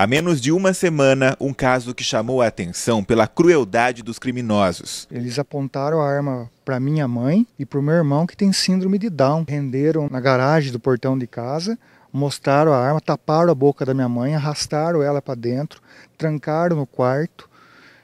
Há menos de uma semana, um caso que chamou a atenção pela crueldade dos criminosos. Eles apontaram a arma para minha mãe e para o meu irmão que tem síndrome de Down. Renderam na garagem do portão de casa, mostraram a arma, taparam a boca da minha mãe, arrastaram ela para dentro, trancaram no quarto,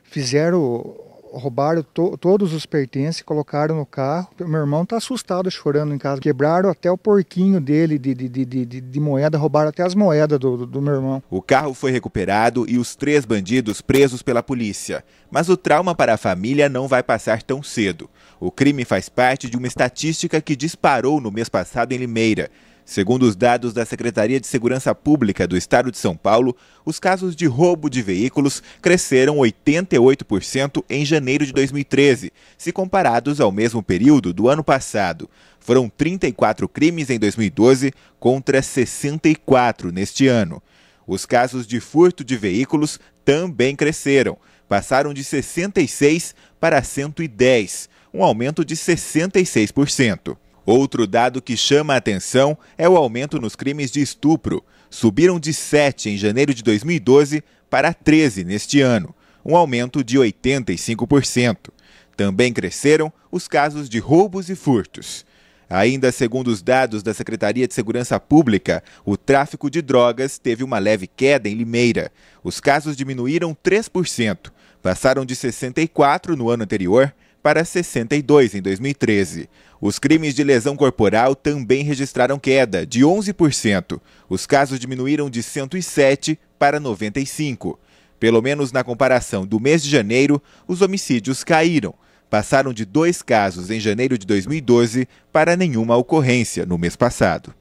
fizeram roubaram to todos os pertences, colocaram no carro. Meu irmão está assustado, chorando em casa. Quebraram até o porquinho dele de, de, de, de, de moeda, roubaram até as moedas do, do, do meu irmão. O carro foi recuperado e os três bandidos presos pela polícia. Mas o trauma para a família não vai passar tão cedo. O crime faz parte de uma estatística que disparou no mês passado em Limeira. Segundo os dados da Secretaria de Segurança Pública do Estado de São Paulo, os casos de roubo de veículos cresceram 88% em janeiro de 2013, se comparados ao mesmo período do ano passado. Foram 34 crimes em 2012 contra 64 neste ano. Os casos de furto de veículos também cresceram, passaram de 66 para 110, um aumento de 66%. Outro dado que chama a atenção é o aumento nos crimes de estupro. Subiram de 7 em janeiro de 2012 para 13 neste ano, um aumento de 85%. Também cresceram os casos de roubos e furtos. Ainda segundo os dados da Secretaria de Segurança Pública, o tráfico de drogas teve uma leve queda em Limeira. Os casos diminuíram 3%, passaram de 64 no ano anterior para 62 em 2013. Os crimes de lesão corporal também registraram queda, de 11%. Os casos diminuíram de 107 para 95. Pelo menos na comparação do mês de janeiro, os homicídios caíram. Passaram de dois casos em janeiro de 2012 para nenhuma ocorrência no mês passado.